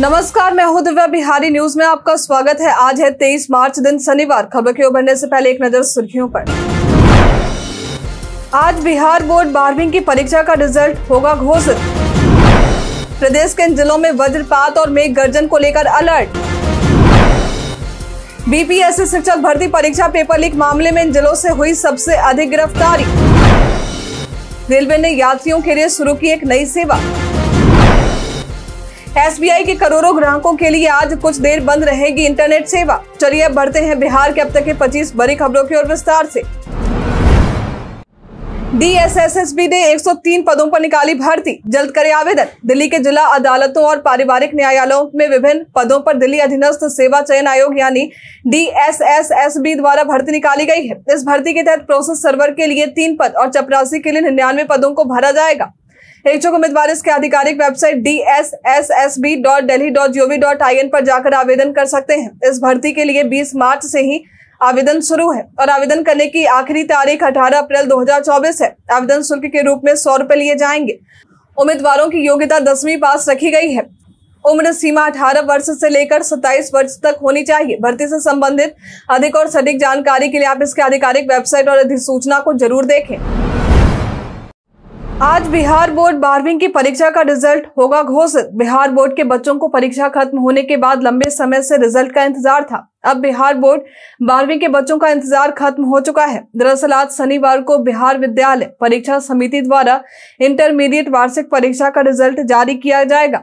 नमस्कार मैं हूं दिव्या बिहारी न्यूज में आपका स्वागत है आज है 23 मार्च दिन शनिवार खबर की उभरने से पहले एक नजर सुर्खियों पर आज बिहार बोर्ड बारहवीं की परीक्षा का रिजल्ट होगा घोषित प्रदेश के इन जिलों में वज्रपात और मेघ गर्जन को लेकर अलर्ट बीपीएससी शिक्षक भर्ती परीक्षा पेपर लीक मामले में इन जिलों से हुई सबसे अधिक गिरफ्तारी रेलवे ने यात्रियों के लिए शुरू की एक नई सेवा एसबीआई के करोड़ों ग्राहकों के लिए आज कुछ देर बंद रहेगी इंटरनेट सेवा चलिए अब बढ़ते हैं बिहार के अब तक के 25 बड़ी खबरों की ओर विस्तार से डीएसएसएसबी ने 103 पदों पर निकाली भर्ती जल्द करे आवेदन दिल्ली के जिला अदालतों और पारिवारिक न्यायालयों में विभिन्न पदों पर दिल्ली अधीनस्थ सेवा चयन आयोग यानी डीएसएसएसबी द्वारा भर्ती निकाली गई है इस भर्ती के तहत प्रोसेस सर्वर के लिए तीन पद और चपरासी के लिए निन्यानवे पदों को भरा जाएगा इच्छुक उम्मीदवार इसके आधिकारिक website D S S S B dot Delhi dot dot I N पर जाकर आवेदन कर सकते हैं इस भर्ती के लिए बीस मार्च से ही आवेदन शुरू है और आवेदन करने की आखिरी तारीख 18 अप्रैल 2024 है आवेदन शुल्क के रूप में सौ रुपए लिए जाएंगे उम्मीदवारों की योग्यता दसवीं पास रखी गई है उम्र सीमा अठारह वर्ष से लेकर सत्ताईस वर्ष तक होनी चाहिए भर्ती से संबंधित अधिक और सटीक जानकारी के लिए आप इसके आधिकारिक वेबसाइट और अधिसूचना को जरूर देखें आज बिहार बोर्ड बारहवीं की परीक्षा का रिजल्ट होगा घोषित बिहार बोर्ड के बच्चों को परीक्षा खत्म होने के बाद लंबे समय से रिजल्ट का इंतजार था अब बिहार बोर्ड बारहवीं के बच्चों का इंतजार खत्म हो चुका है दरअसल आज शनिवार को बिहार विद्यालय परीक्षा समिति द्वारा इंटरमीडिएट वार्षिक परीक्षा का रिजल्ट जारी किया जाएगा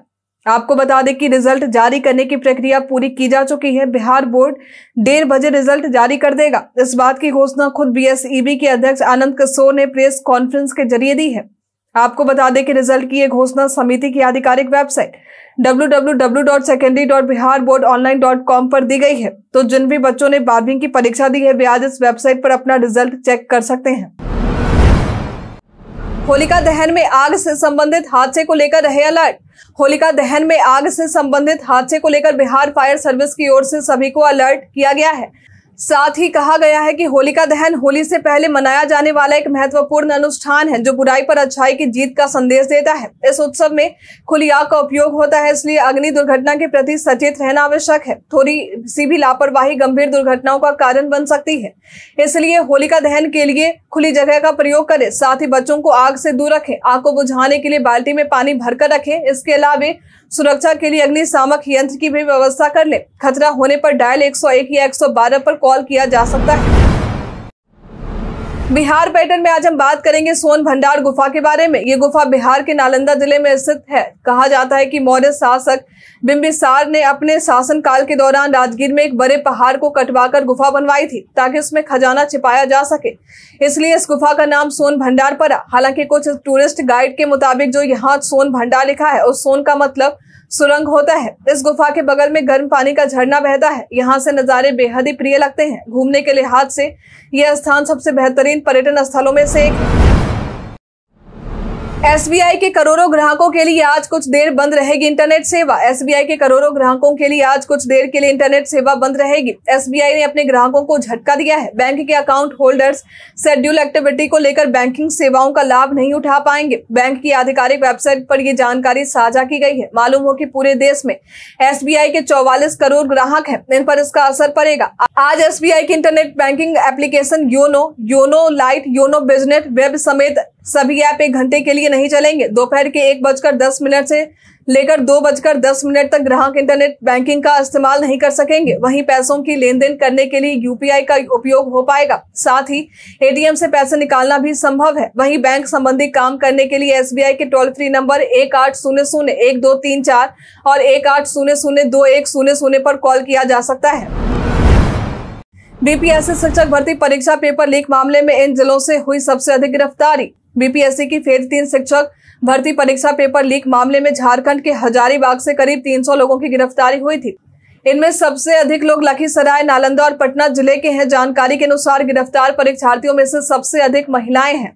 आपको बता दें कि रिजल्ट जारी करने की प्रक्रिया पूरी की जा चुकी है बिहार बोर्ड डेढ़ बजे रिजल्ट जारी कर देगा इस बात की घोषणा खुद बीएसईबी e के अध्यक्ष आनंद किशोर ने प्रेस कॉन्फ्रेंस के जरिए दी है आपको बता दें कि रिजल्ट की यह घोषणा समिति की आधिकारिक वेबसाइट डब्ल्यू पर दी गई है तो जिन भी बच्चों ने बारहवीं की परीक्षा दी है वे आज इस वेबसाइट पर अपना रिजल्ट चेक कर सकते हैं होलिका दहन में आग से संबंधित हादसे को लेकर रहे अलर्ट होलिका दहन में आग से संबंधित हादसे को लेकर बिहार फायर सर्विस की ओर से सभी को अलर्ट किया गया है साथ ही कहा गया है कि होलिका दहन होली से पहले मनाया जाने वाला एक महत्वपूर्ण अनुष्ठान है जो बुराई पर अच्छाई की जीत का संदेश देता है इस उत्सव में खुली आग का उपयोग होता है इसलिए अग्नि दुर्घटना के प्रति सचेत रहना आवश्यक है थोड़ी सी भी लापरवाही गंभीर दुर्घटनाओं का कारण बन सकती है इसलिए होलिका दहन के लिए खुली जगह का प्रयोग करें साथ ही बच्चों को आग से दूर रखें आग को बुझाने के लिए बाल्टी में पानी भरकर रखें इसके अलावे सुरक्षा के लिए अग्निशामक यंत्र की भी व्यवस्था कर ले खतरा होने पर डायल 101 या 112 पर कॉल किया जा सकता है बिहार पैटर्न में आज हम बात करेंगे सोन भंडार गुफा के बारे में ये गुफा बिहार के नालंदा जिले में स्थित है कहा जाता है कि मौर्य शासक बिंबिसार ने अपने शासनकाल के दौरान राजगीर में एक बड़े पहाड़ को कटवाकर गुफा बनवाई थी ताकि उसमें खजाना छिपाया जा सके इसलिए इस गुफा का नाम सोन भंडार पड़ा हालांकि कुछ टूरिस्ट गाइड के मुताबिक जो यहाँ सोन भंडार लिखा है उस सोन का मतलब सुरंग होता है इस गुफा के बगल में गर्म पानी का झरना बहता है यहाँ से नज़ारे बेहद ही प्रिय लगते हैं घूमने के लिहाज से यह स्थान सबसे बेहतरीन पर्यटन स्थलों में से एक एस के करोड़ों ग्राहकों के लिए आज कुछ देर बंद रहेगी इंटरनेट सेवा एस के करोड़ों ग्राहकों के लिए आज कुछ देर के लिए इंटरनेट सेवा बंद रहेगी एस ने अपने ग्राहकों को झटका दिया है बैंक के अकाउंट होल्डर्स शेड्यूल एक्टिविटी को लेकर बैंकिंग सेवाओं का लाभ नहीं उठा पाएंगे बैंक की आधिकारिक वेबसाइट पर यह जानकारी साझा की गई है मालूम हो कि पूरे देश में एस के चौवालीस करोड़ ग्राहक है इन पर इसका असर पड़ेगा आज एस की internet banking application YONO YONO lite YONO business web समेत सभी ऐप एक घंटे के लिए नहीं चलेंगे दोपहर के एक बजकर दस मिनट से लेकर दो बजकर दस मिनट तक ग्राहक इंटरनेट बैंकिंग का इस्तेमाल नहीं कर सकेंगे वहीं पैसों की लेन देन करने के लिए यूपीआई का उपयोग हो पाएगा साथ ही एटीएम से पैसे निकालना भी संभव है वहीं बैंक संबंधी काम करने के लिए एसबीआई के टोल फ्री नंबर एक आठ शून्य शून्य एक दो तीन चार और एक आठ शून्य शून्य दो एक शून्य शून्य पर कॉल किया जा सकता है बीपीएससी शिक्षक भर्ती परीक्षा पेपर लीक मामले में इन जिलों से हुई सबसे अधिक गिरफ्तारी बीपीएससी की फेज तीन शिक्षक भर्ती परीक्षा पेपर लीक मामले में झारखंड के हजारीबाग से करीब 300 लोगों की गिरफ्तारी हुई थी इनमें सबसे अधिक लोग लखीसराय नालंदा और पटना जिले के हैं जानकारी के अनुसार गिरफ्तार परीक्षार्थियों में से सबसे अधिक महिलाएं हैं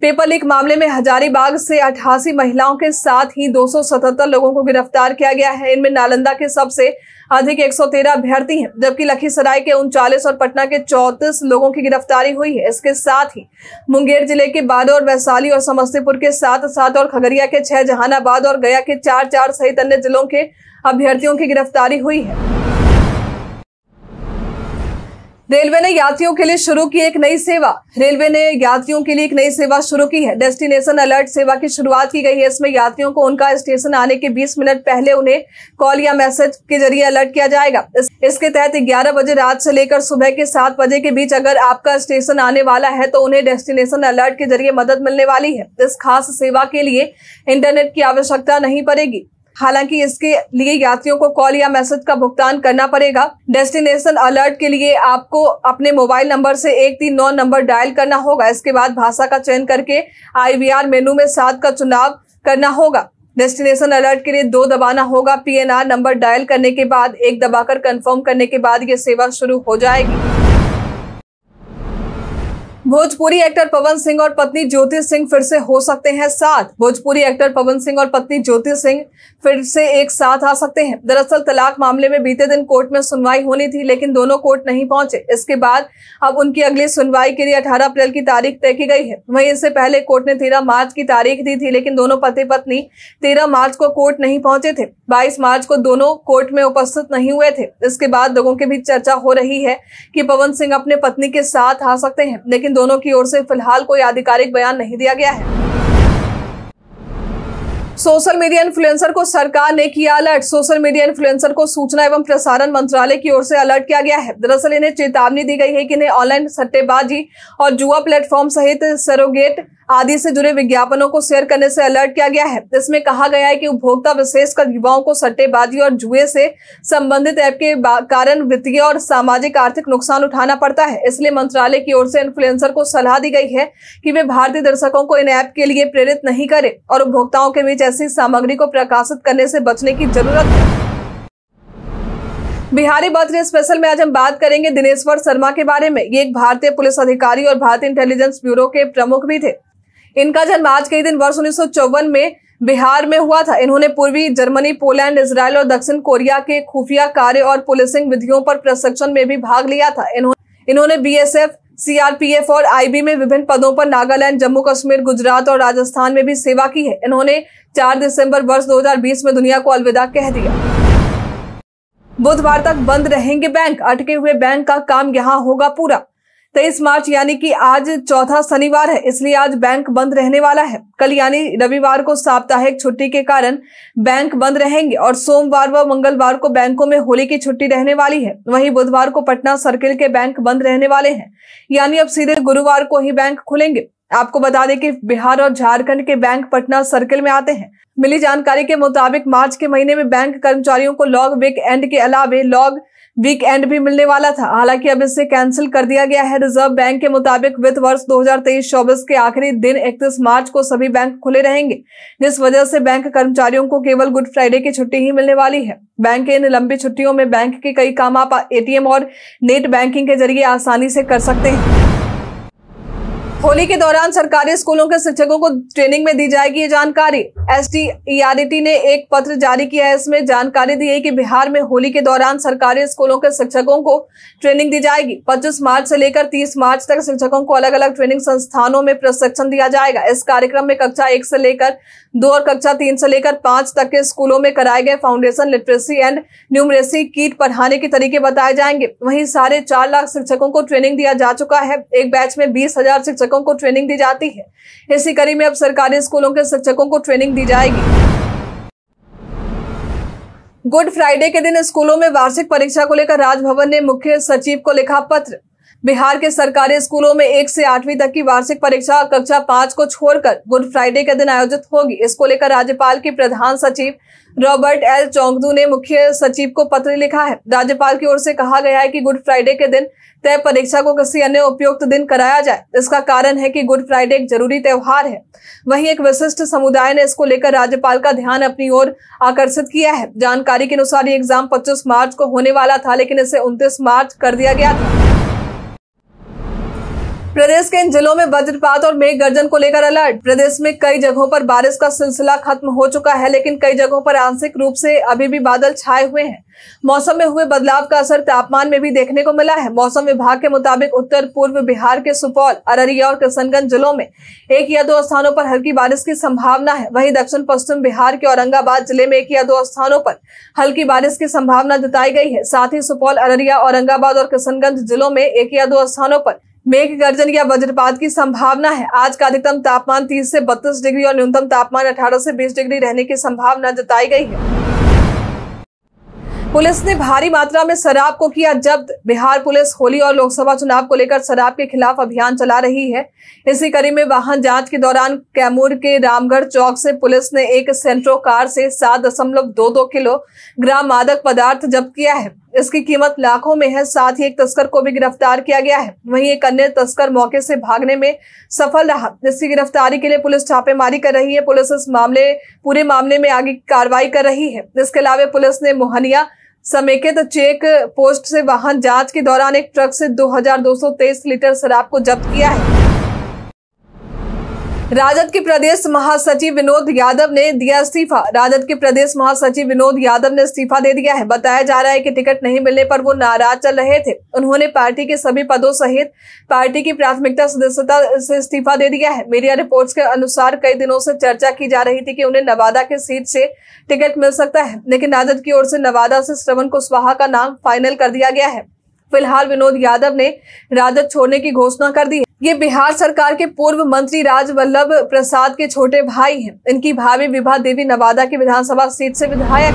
पेपर लीक मामले में हजारीबाग से अठासी महिलाओं के साथ ही 277 लोगों को गिरफ्तार किया गया है इनमें नालंदा के सबसे अधिक 113 अभ्यर्थी हैं जबकि लखीसराय के उनचालीस और पटना के चौतीस लोगों की गिरफ्तारी हुई है इसके साथ ही मुंगेर जिले के बाद और वैशाली और समस्तीपुर के सात सात और खगड़िया के छह जहानाबाद और गया के चार चार सहित अन्य जिलों के अभ्यर्थियों की गिरफ्तारी हुई है रेलवे ने यात्रियों के लिए शुरू की एक नई सेवा रेलवे ने यात्रियों के लिए एक नई सेवा शुरू की है डेस्टिनेशन अलर्ट सेवा की शुरुआत की गई है इसमें यात्रियों को उनका स्टेशन आने के 20 मिनट पहले उन्हें कॉल या मैसेज के जरिए अलर्ट किया जाएगा इस, इसके तहत 11 बजे रात से लेकर सुबह के सात बजे के बीच अगर आपका स्टेशन आने वाला है तो उन्हें डेस्टिनेशन अलर्ट के जरिए मदद मिलने वाली है इस खास सेवा के लिए इंटरनेट की आवश्यकता नहीं पड़ेगी हालांकि इसके लिए यात्रियों को कॉल या मैसेज का भुगतान करना पड़ेगा डेस्टिनेशन अलर्ट के लिए आपको अपने मोबाइल नंबर से एक तीन नौ नंबर डायल करना होगा इसके बाद भाषा का चयन करके आई मेनू में सात का चुनाव करना होगा डेस्टिनेशन अलर्ट के लिए दो दबाना होगा पीएनआर नंबर डायल करने के बाद एक दबाकर कंफर्म करने के बाद ये सेवा शुरू हो जाएगी भोजपुरी एक्टर पवन सिंह और पत्नी ज्योति सिंह फिर से हो सकते हैं साथ भोजपुरी एक्टर पवन सिंह और पत्नी ज्योति सिंह फिर से एक साथ आ सकते हैं दरअसल तलाक मामले में बीते दिन कोर्ट में सुनवाई होनी थी लेकिन दोनों कोर्ट नहीं पहुंचे इसके बाद अब उनकी अगली सुनवाई के लिए अठारह अप्रैल की तारीख तय की गई है वहीं इससे पहले कोर्ट ने तेरह मार्च की तारीख दी थी लेकिन दोनों पति पत्नी तेरह मार्च को कोर्ट नहीं पहुंचे थे बाईस मार्च को दोनों कोर्ट में उपस्थित नहीं हुए थे इसके बाद लोगों के बीच चर्चा हो रही है कि पवन सिंह अपने पत्नी के साथ आ सकते हैं लेकिन दोनों की ओर से फिलहाल कोई आधिकारिक बयान नहीं दिया गया है सोशल मीडिया इन्फ्लुएंसर को सरकार ने किया अलर्ट सोशल मीडिया इन्फ्लुएंसर को सूचना एवं प्रसारण मंत्रालय की ओर से अलर्ट किया गया है दरअसल इन्हें चेतावनी दी गई है कि इन्हें ऑनलाइन सट्टेबाजी और जुआ प्लेटफॉर्म सहित सरोगेट आदि से जुड़े विज्ञापनों को शेयर करने से अलर्ट किया गया है इसमें कहा गया है कि उपभोक्ता विशेषकर युवाओं को सट्टेबाजी और जुए से संबंधित ऐप के कारण वित्तीय और सामाजिक आर्थिक नुकसान उठाना पड़ता है इसलिए मंत्रालय की ओर से इन्फ्लुएंसर को सलाह दी गई है कि वे भारतीय दर्शकों को इन ऐप के लिए प्रेरित नहीं करें और उपभोक्ताओं के बीच ऐसी सामग्री को प्रकाशित करने से बचने की जरूरत है बिहारी बर्थडे स्पेशल में आज हम बात करेंगे दिनेश्वर शर्मा के बारे में ये एक भारतीय पुलिस अधिकारी और भारतीय इंटेलिजेंस ब्यूरो के प्रमुख भी थे इनका जन्म आज के दिन वर्ष उन्नीस में बिहार में हुआ था इन्होंने पूर्वी जर्मनी पोलैंड इसराइल और दक्षिण कोरिया के खुफिया कार्य और पुलिसिंग विधियों पर प्रशिक्षण में भी भाग लिया था इन्होंने बी एस एफ सीआरपीएफ और आईबी में विभिन्न पदों पर नागालैंड जम्मू कश्मीर गुजरात और राजस्थान में भी सेवा की है इन्होंने 4 दिसंबर वर्ष 2020 में दुनिया को अलविदा कह दिया बुधवार तक बंद रहेंगे बैंक अटके हुए बैंक का काम यहाँ होगा पूरा तेईस मार्च यानी कि आज चौथा शनिवार है इसलिए आज बैंक बंद रहने वाला है कल यानी रविवार को साप्ताहिक छुट्टी के कारण बैंक बंद रहेंगे और सोमवार व मंगलवार को बैंकों में होली की छुट्टी रहने वाली है वहीं बुधवार को पटना सर्किल के बैंक बंद रहने वाले हैं यानी अब सीधे गुरुवार को ही बैंक खुलेंगे आपको बता दें कि बिहार और झारखंड के बैंक पटना सर्किल में आते हैं मिली जानकारी के मुताबिक मार्च के महीने में बैंक कर्मचारियों को लॉग वीक एंड के अलावे लॉग वीक एंड भी मिलने वाला था हालांकि अब इसे कैंसिल कर दिया गया है रिजर्व बैंक के मुताबिक वित्त वर्ष 2023-24 के आखिरी दिन 31 मार्च को सभी बैंक खुले रहेंगे जिस वजह से बैंक कर्मचारियों को केवल गुड फ्राइडे की छुट्टी ही मिलने वाली है बैंक के इन लंबी छुट्टियों में बैंक के कई काम आप एटीएम और नेट बैंकिंग के जरिए आसानी से कर सकते हैं होली के दौरान सरकारी स्कूलों के शिक्षकों को ट्रेनिंग में दी जाएगी ये जानकारी एस टी ने एक पत्र जारी किया है इसमें जानकारी दी है कि बिहार में होली के दौरान सरकारी स्कूलों के शिक्षकों को ट्रेनिंग दी जाएगी 25 मार्च से लेकर 30 मार्च तक शिक्षकों को अलग अलग ट्रेनिंग संस्थानों में प्रशिक्षण दिया जाएगा इस कार्यक्रम में कक्षा एक से लेकर दो और कक्षा तीन से लेकर पांच तक के स्कूलों में कराए गए फाउंडेशन लिटरेसी एंड न्यूमरेसी कीट पढ़ाने के तरीके बताए जाएंगे वहीं साढ़े चार लाख शिक्षकों को ट्रेनिंग दिया जा चुका है एक बैच में बीस हजार शिक्षक शिक्षकों को ट्रेनिंग दी जाती है इसी कड़ी में अब सरकारी स्कूलों के शिक्षकों को ट्रेनिंग दी जाएगी गुड फ्राइडे के दिन स्कूलों में वार्षिक परीक्षा को लेकर राजभवन ने मुख्य सचिव को लिखा पत्र बिहार के सरकारी स्कूलों में एक से आठवीं तक की वार्षिक परीक्षा कक्षा पांच को छोड़कर गुड फ्राइडे के दिन आयोजित होगी इसको लेकर राज्यपाल के प्रधान सचिव रॉबर्ट एल चौंगदू ने मुख्य सचिव को पत्र लिखा है राज्यपाल की ओर से कहा गया है कि गुड फ्राइडे के दिन तय परीक्षा को किसी अन्य उपयुक्त दिन कराया जाए इसका कारण है कि गुड फ्राइडे एक जरूरी त्यौहार है वहीं एक विशिष्ट समुदाय ने इसको लेकर राज्यपाल का ध्यान अपनी ओर आकर्षित किया है जानकारी के अनुसार ये एग्जाम 25 मार्च को होने वाला था लेकिन इसे 29 मार्च कर दिया गया था प्रदेश के इन जिलों में वज्रपात और मेघ गर्जन को लेकर अलर्ट प्रदेश में कई जगहों पर बारिश का सिलसिला खत्म हो चुका है लेकिन कई जगहों पर आंशिक रूप से अभी भी बादल छाए हुए हैं मौसम में हुए बदलाव का असर तापमान में भी देखने को मिला है मौसम विभाग के मुताबिक उत्तर पूर्व बिहार के सुपौल अररिया और किशनगंज जिलों में एक या दो स्थानों पर हल्की बारिश की संभावना है वहीं दक्षिण पश्चिम बिहार के औरंगाबाद जिले में एक या दो स्थानों पर हल्की बारिश की संभावना जताई गई है साथ ही सुपौल अररिया औरंगाबाद और किशनगंज जिलों में एक या दो स्थानों पर मेघ गर्जन या वज्रपात की संभावना है आज का अधिकतम तापमान 30 से 32 डिग्री और न्यूनतम तापमान 18 से 20 डिग्री रहने की संभावना जताई गई है पुलिस ने भारी मात्रा में शराब को किया जब्त बिहार पुलिस होली और लोकसभा चुनाव को लेकर शराब के खिलाफ अभियान चला रही है इसी कड़ी में वाहन जांच के दौरान कैमूर के रामगढ़ चौक से पुलिस ने एक सेंट्रो कार से सात दशमलव दो दो किलो ग्राम मादक पदार्थ जब्त किया है इसकी कीमत लाखों में है साथ ही एक तस्कर को भी गिरफ्तार किया गया है वहीं एक अन्य तस्कर मौके से भागने में सफल रहा जिसकी गिरफ्तारी के लिए पुलिस छापेमारी कर रही है पुलिस इस मामले पूरे मामले में आगे कार्रवाई कर रही है इसके अलावा पुलिस ने मोहनिया समेकित चेक पोस्ट से वाहन जांच के दौरान एक ट्रक से दो लीटर शराब को जब्त किया है राजद के प्रदेश महासचिव विनोद यादव ने दिया इस्तीफा राजद के प्रदेश महासचिव विनोद यादव ने इस्तीफा दे दिया है बताया जा रहा है कि टिकट नहीं मिलने पर वो नाराज चल रहे थे उन्होंने पार्टी के सभी पदों सहित पार्टी की प्राथमिकता सदस्यता से इस्तीफा दे दिया है मीडिया रिपोर्ट्स के अनुसार कई दिनों से चर्चा की जा रही थी कि उन्हें नवादा के सीट से टिकट मिल सकता है लेकिन राजद की ओर से नवादा से श्रवण कुशवाहा का नाम फाइनल कर दिया गया है फिलहाल विनोद यादव ने राजद छोड़ने की घोषणा कर दी है ये बिहार सरकार के पूर्व मंत्री राजवल्लभ प्रसाद के छोटे भाई हैं इनकी भाभी विभा देवी नवादा की विधानसभा सीट से विधायक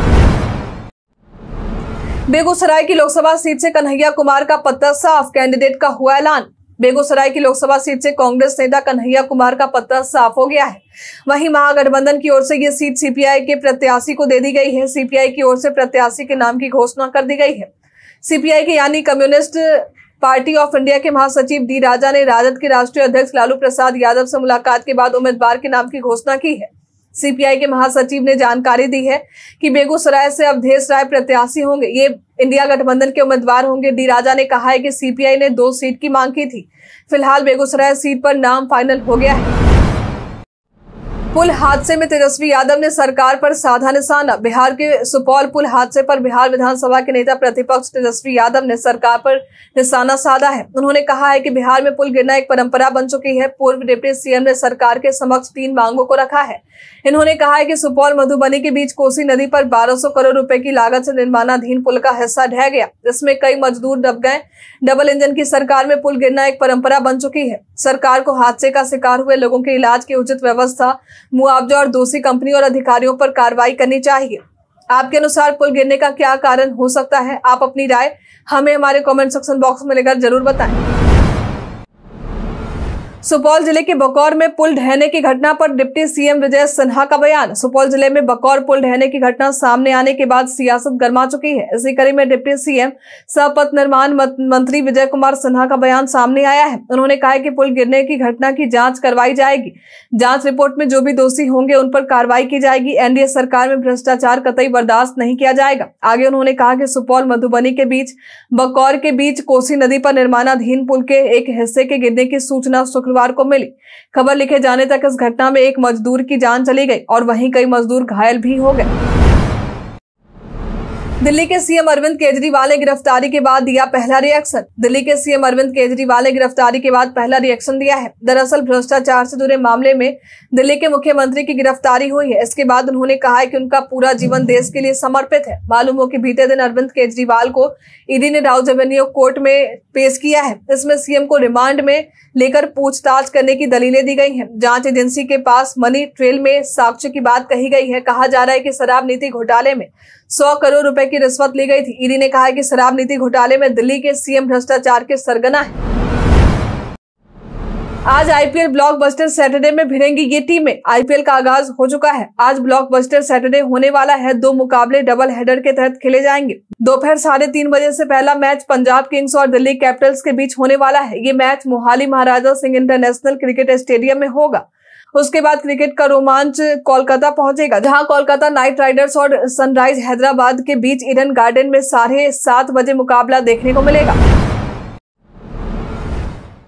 बेगूसराय की लोकसभा सीट से कन्हैया कुमार का पत्ता साफ कैंडिडेट का हुआ ऐलान बेगूसराय की लोकसभा सीट से कांग्रेस नेता कन्हैया कुमार का पत्ता साफ हो गया है वहीं महागठबंधन की ओर से ये सीट सीपीआई के प्रत्याशी को दे दी गई है सीपीआई की ओर से प्रत्याशी के नाम की घोषणा कर दी गई है सीपीआई के यानी कम्युनिस्ट पार्टी ऑफ इंडिया के महासचिव डी राजा ने राजद के राष्ट्रीय अध्यक्ष लालू प्रसाद यादव से मुलाकात के बाद उम्मीदवार के नाम की घोषणा की है सीपीआई के महासचिव ने जानकारी दी है कि बेगूसराय से अब अवधेश राय प्रत्याशी होंगे ये इंडिया गठबंधन के उम्मीदवार होंगे डी राजा ने कहा है कि सीपीआई ने दो सीट की मांग की थी फिलहाल बेगूसराय सीट पर नाम फाइनल हो गया है पुल हादसे में तेजस्वी यादव ने सरकार पर साधा निशाना बिहार के सुपौल पुल हादसे पर बिहार विधानसभा के नेता प्रतिपक्ष तेजस्वी यादव ने सरकार पर निशाना साधा है उन्होंने कहा है कि बिहार में पुल गिरना एक परंपरा बन चुकी है पूर्व डिप्टी सीएम ने सरकार के समक्ष तीन मांगों को रखा है इन्होंने कहा है कि सुपौल मधुबनी के बीच कोसी नदी पर 1200 करोड़ रुपए की लागत से निर्माणाधीन पुल का हिस्सा ढह गया जिसमें कई मजदूर दब गए डबल इंजन की सरकार में पुल गिरना एक परंपरा बन चुकी है सरकार को हादसे का शिकार हुए लोगों के इलाज की उचित व्यवस्था मुआवजा और दोषी कंपनी और अधिकारियों पर कार्रवाई करनी चाहिए आपके अनुसार पुल गिरने का क्या कारण हो सकता है आप अपनी राय हमें हमारे कॉमेंट सेक्शन बॉक्स में लेकर जरूर बताएं सुपौल जिले के बकौर में पुल ढहने की घटना पर डिप्टी सीएम विजय सिन्हा का बयान सुपौल जिले में बकौर पुल ढहने की घटना सामने आने के बाद सियासत गर्मा चुकी है इसी कड़ी में डिप्टी सीएम सपथ निर्माण मंत्री विजय कुमार सिन्हा का बयान सामने आया है उन्होंने कहा कि पुल गिरने की घटना की जाँच करवाई जाएगी जाँच रिपोर्ट में जो भी दोषी होंगे उन पर कार्रवाई की जाएगी एनडीए सरकार में भ्रष्टाचार कतई बर्दाश्त नहीं किया जाएगा आगे उन्होंने कहा कि सुपौल मधुबनी के बीच बकौर के बीच कोसी नदी पर निर्माणाधीन पुल के एक हिस्से के गिरने की सूचना शुक्र गुरुवार को मिली खबर लिखे जाने तक इस घटना में एक मजदूर की जान चली गई और वहीं कई मजदूर घायल भी हो गए दिल्ली के सीएम अरविंद केजरीवाल ने गिरफ्तारी के बाद दिया पहला रिएक्शन दिल्ली के सीएम अरविंद केजरीवाल ने गिरफ्तारी के बाद पहला रिएक्शन दिया है दरअसल भ्रष्टाचार से जुड़े मामले में दिल्ली के मुख्यमंत्री की गिरफ्तारी हुई है इसके बाद उन्होंने कहा है कि उनका पूरा जीवन देश के लिए समर्पित है मालूम हो कि बीते दिन अरविंद केजरीवाल को ईडी ने राउज एवेन्यू कोर्ट में पेश किया है इसमें सीएम को रिमांड में लेकर पूछताछ करने की दलीलें दी गई है जांच एजेंसी के पास मनी ट्रेल में साक्ष्य की बात कही गई है कहा जा रहा है की शराब नीति घोटाले में सौ करोड़ रूपए की रिश्वत ली गई थी ईडी ने कहा कि शराब नीति घोटाले में दिल्ली के सीएम भ्रष्टाचार के सरगना है आज आईपीएल ब्लॉकबस्टर सैटरडे में भिड़ेंगी ये टीमें आईपीएल का आगाज हो चुका है आज ब्लॉकबस्टर सैटरडे होने वाला है दो मुकाबले डबल हेडर के तहत खेले जाएंगे दोपहर साढ़े तीन बजे से पहला मैच पंजाब किंग्स और दिल्ली कैपिटल्स के बीच होने वाला है ये match Mohali Maharaja Singh international cricket stadium में होगा उसके बाद क्रिकेट का रोमांच कोलकाता पहुंचेगा जहां कोलकाता नाइट राइडर्स और सनराइज हैदराबाद के बीच ईडन गार्डन में साढ़े सात बजे मुकाबला देखने को मिलेगा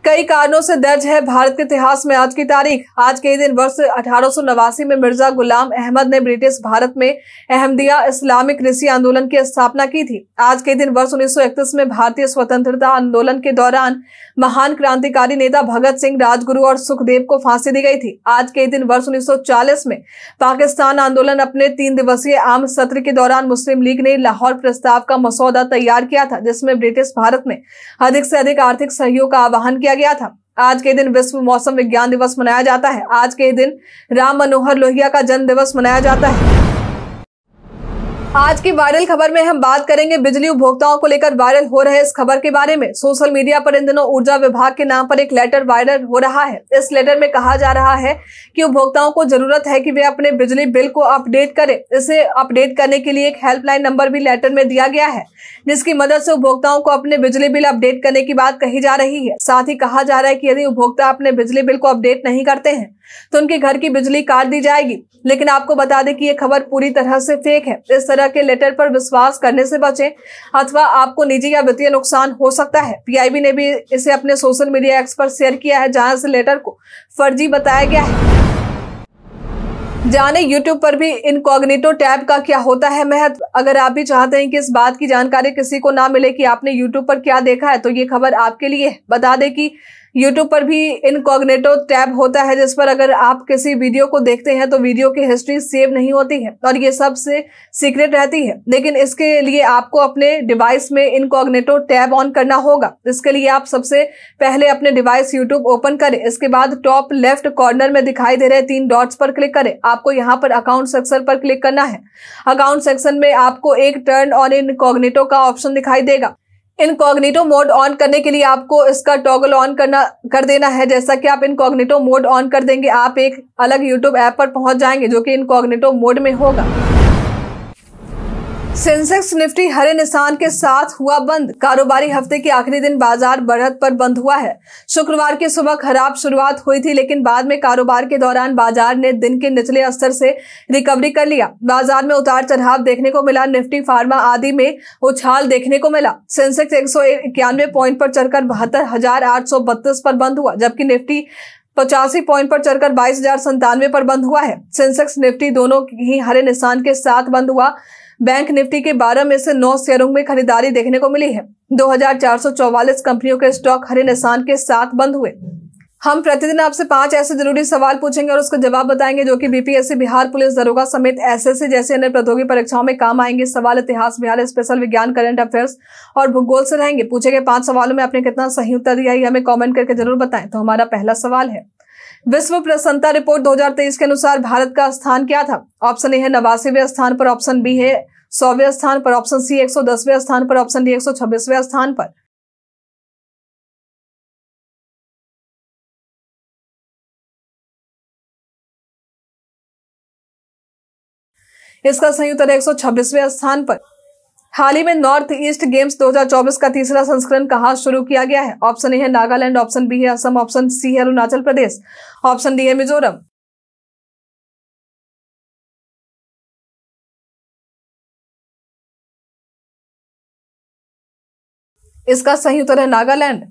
कई कारणों से दर्ज है भारत के इतिहास में आज की तारीख आज के दिन वर्ष अठारह में मिर्जा गुलाम अहमद ने ब्रिटिश भारत में अहमदिया इस्लामिक कृषि आंदोलन की स्थापना की थी आज के दिन वर्ष 1931 में भारतीय स्वतंत्रता आंदोलन के दौरान महान क्रांतिकारी नेता भगत सिंह राजगुरु और सुखदेव को फांसी दी गई थी आज के दिन वर्ष उन्नीस में पाकिस्तान आंदोलन अपने तीन दिवसीय आम सत्र के दौरान मुस्लिम लीग ने लाहौर प्रस्ताव का मसौदा तैयार किया था जिसमें ब्रिटिश भारत में अधिक से अधिक आर्थिक सहयोग का आह्वान किया किया गया था आज के दिन विश्व मौसम विज्ञान दिवस मनाया जाता है आज के दिन राम मनोहर लोहिया का जन्म दिवस मनाया जाता है आज की वायरल खबर में हम बात करेंगे बिजली उपभोक्ताओं को लेकर वायरल हो रहे इस खबर के बारे में सोशल मीडिया पर इन दिनों ऊर्जा विभाग के नाम पर एक लेटर वायरल हो रहा है इस लेटर में कहा जा रहा है कि उपभोक्ताओं को जरूरत है कि वे अपने बिजली बिल को अपडेट करें इसे अपडेट करने के लिए एक हेल्पलाइन नंबर भी लेटर में दिया गया है जिसकी मदद से उपभोक्ताओं को अपने बिजली बिल अपडेट करने की बात कही जा रही है साथ ही कहा जा रहा है की यदि उपभोक्ता अपने बिजली बिल को अपडेट नहीं करते हैं तो उनके घर की बिजली काट दी जाएगी लेकिन आपको बता दें कि ये खबर पूरी तरह से फेक है इस तरह तरह के लेटर पर विश्वास करने से बचें अथवा आपको निजी या वित्तीय नुकसान हो सकता है पीआईबी ने भी इसे अपने सोशल मीडिया एक्स पर शेयर किया है जहां से लेटर को फर्जी बताया गया है जाने YouTube पर भी इनकॉग्निटो टैब का क्या होता है महत्व अगर आप भी चाहते हैं कि इस बात की जानकारी किसी को ना मिले कि आपने YouTube पर क्या देखा है तो ये खबर आपके लिए बता दें कि यूट्यूब पर भी इनकॉग्नेटो टैब होता है जिस पर अगर आप किसी वीडियो को देखते हैं तो वीडियो की हिस्ट्री सेव नहीं होती है और ये सबसे सीक्रेट रहती है लेकिन इसके लिए आपको अपने डिवाइस में इनकॉग्नेटो टैब ऑन करना होगा इसके लिए आप सबसे पहले अपने डिवाइस यूट्यूब ओपन करें इसके बाद टॉप लेफ्ट कॉर्नर में दिखाई दे रहे तीन डॉट्स पर क्लिक करें आपको यहाँ पर अकाउंट सेक्शन पर क्लिक करना है अकाउंट सेक्शन में आपको एक टर्न ऑन इनकॉग्नेटो का ऑप्शन दिखाई देगा इनकॉग्निटो मोड ऑन करने के लिए आपको इसका टॉगल ऑन करना कर देना है जैसा कि आप इनकॉग्निटो मोड ऑन कर देंगे आप एक अलग यूट्यूब ऐप पर पहुंच जाएंगे जो कि इनकॉग्निटो मोड में होगा सेंसेक्स निफ्टी हरे निशान के साथ हुआ बंद कारोबारी हफ्ते के आखिरी दिन बाजार बढ़त पर बंद हुआ है शुक्रवार की सुबह खराब शुरुआत हुई थी लेकिन बाद में कारोबार के दौरान बाजार ने दिन के निचले स्तर से रिकवरी कर लिया बाजार में उतार चढ़ाव देखने को मिला निफ्टी फार्मा आदि में उछाल देखने को मिला सेंसेक्स एक पॉइंट पर चढ़कर बहत्तर पर बंद हुआ जबकि निफ्टी पचासी पॉइंट पर चढ़कर बाईस पर बंद हुआ है सेंसेक्स निफ्टी दोनों ही हरे निशान के साथ बंद हुआ बैंक निफ्टी के 12 में से 9 शेयरों में खरीदारी देखने को मिली है 2444 कंपनियों के स्टॉक हरे निशान के साथ बंद हुए हम प्रतिदिन आपसे पांच ऐसे जरूरी सवाल पूछेंगे और उसका जवाब बताएंगे जो कि बीपीएससी बिहार पुलिस दरोगा समेत एसएससी जैसे अन्य प्रौद्योगिक परीक्षाओं में काम आएंगे सवाल इतिहास बिहार स्पेशल विज्ञान करंट अफेयर्स और भूगोल से रहेंगे पूछे गए पांच सवालों में आपने कितना सही उत्तर दिया है हमें कॉमेंट करके जरूर बताएं तो हमारा पहला सवाल है विश्व प्रसन्नता रिपोर्ट 2023 के अनुसार भारत का स्थान क्या था ऑप्शन ए है नवासीवे स्थान पर ऑप्शन बी है सौवे स्थान पर ऑप्शन सी एक स्थान पर ऑप्शन डी एक स्थान पर इसका संयुक्त एक है एक स्थान पर हाल ही में नॉर्थ ईस्ट गेम्स 2024 का तीसरा संस्करण कहाँ शुरू किया गया है ऑप्शन ए है नागालैंड ऑप्शन बी है असम ऑप्शन सी है अरुणाचल प्रदेश ऑप्शन डी है मिजोरम इसका सही उत्तर है नागालैंड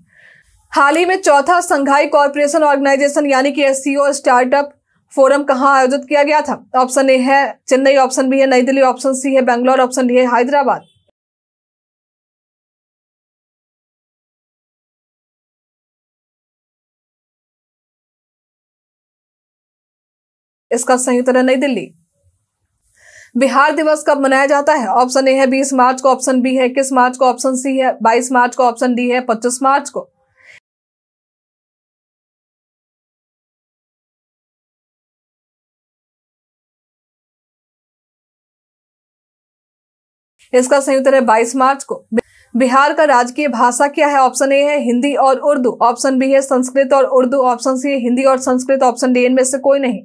हाल ही में चौथा संघाई कॉरपोरेशन ऑर्गेनाइजेशन यानी कि एस स्टार्टअप फोरम कहाँ आयोजित किया गया था ऑप्शन ए है चेन्नई ऑप्शन बी है नई दिल्ली ऑप्शन सी है बेंगलोर ऑप्शन डी है हैदराबाद इसका सही उत्तर है नई दिल्ली बिहार दिवस कब मनाया जाता है ऑप्शन ए है बीस मार्च को ऑप्शन बी है इक्कीस मार्च को ऑप्शन सी है बाईस मार्च को ऑप्शन डी है पच्चीस मार्च को इसका सही उत्तर है बाईस मार्च को बिहार का राजकीय भाषा क्या है ऑप्शन ए है हिंदी और उर्दू ऑप्शन बी है संस्कृत और उर्दू ऑप्शन सी है हिंदी और संस्कृत ऑप्शन डी इनमें से कोई नहीं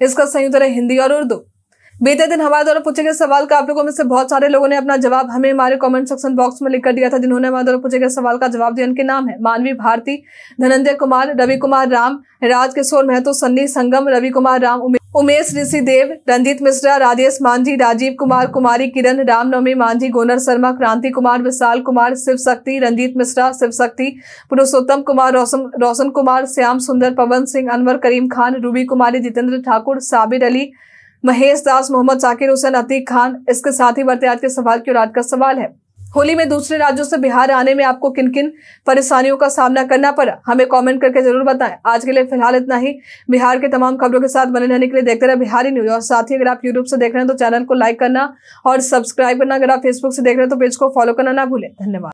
इसका उत्तर है हिंदी और उर्दू बीते दिन हमारे द्वारा पूछे गए सवाल का आप लोगों में से बहुत सारे लोगों ने अपना जवाब हमें हमारे कमेंट सेक्शन बॉक्स में लिखकर दिया था जिन्होंने हमारे द्वारा पूछे गए सवाल का जवाब दिया उनके नाम है मानवी भारती धनंजय कुमार रवि कुमार राम राज किशोर महतो सन्नी संगम रवि कुमार राम उमेश ऋषिदेव रंजीत मिश्रा राजेश मांझी राजीव कुमार कुमारी किरण रामनवमी मांझी गोनर शर्मा क्रांति कुमार विशाल कुमार शिव शक्ति रंजीत मिश्रा शिव शक्ति पुरुषोत्तम कुमार रोशन रोशन कुमार श्याम सुंदर पवन सिंह अनवर करीम खान रूबी कुमारी जितेंद्र ठाकुर साबिर अली महेश दास मोहम्मद साकिर हुसैन अतीक खान इसके साथ ही बढ़ते आज के सवाल की और आज का सवाल है होली में दूसरे राज्यों से बिहार आने में आपको किन किन परेशानियों का सामना करना पड़ा हमें कमेंट करके जरूर बताएं आज के लिए फिलहाल इतना ही बिहार के तमाम खबरों के साथ बने रहने के लिए देखते रहे बिहारी न्यूज और साथ ही अगर आप यूट्यूब से देख रहे हैं तो चैनल को लाइक करना और सब्सक्राइब करना अगर आप फेसबुक से देख रहे हैं तो पेज को फॉलो करना ना भूलें धन्यवाद